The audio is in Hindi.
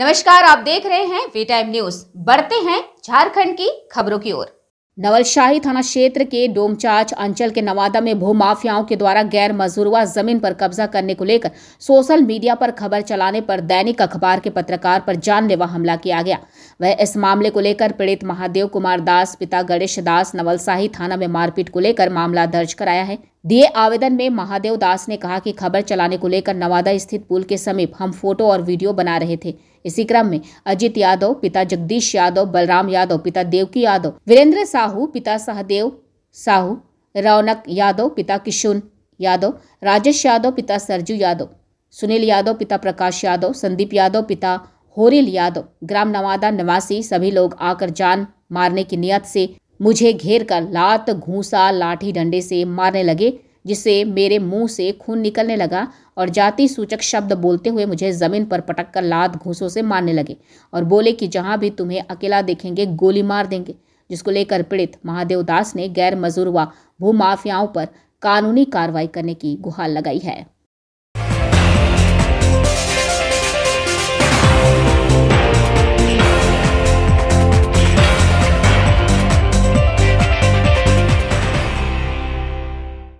नमस्कार आप देख रहे हैं वे टाइम न्यूज बढ़ते हैं झारखंड की खबरों की ओर नवलशाही थाना क्षेत्र के डोमचाच अंचल के नवादा में भू माफियाओं के द्वारा गैर मजूरवा जमीन पर कब्जा करने को लेकर सोशल मीडिया पर खबर चलाने पर दैनिक अखबार के पत्रकार पर जानलेवा हमला किया गया वह इस मामले को लेकर पीड़ित महादेव कुमार दास पिता गणेश दास नवलशाही थाना में मारपीट को लेकर मामला दर्ज कराया है दिए आवेदन में महादेव दास ने कहा कि खबर चलाने को लेकर नवादा स्थित पुल के समीप हम फोटो और वीडियो बना रहे थे इसी क्रम में अजीत यादव पिता जगदीश यादव बलराम यादव पिता देवकी यादव वीरेंद्र साहू पिता सहदेव साहू रौनक यादव पिता किशुन यादव राजेश यादव पिता सरजू यादव सुनील यादव पिता प्रकाश यादव संदीप यादव पिता होरिल यादव ग्राम नवादा निवासी सभी लोग आकर जान मारने की नियत से मुझे घेर कर लात घूसा लाठी डंडे से मारने लगे जिससे मेरे मुंह से खून निकलने लगा और जाति सूचक शब्द बोलते हुए मुझे ज़मीन पर पटक कर लात घूसों से मारने लगे और बोले कि जहाँ भी तुम्हें अकेला देखेंगे गोली मार देंगे जिसको लेकर पीड़ित महादेव दास ने गैर मजूर व भूमाफियाओं पर कानूनी कार्रवाई करने की गुहार लगाई है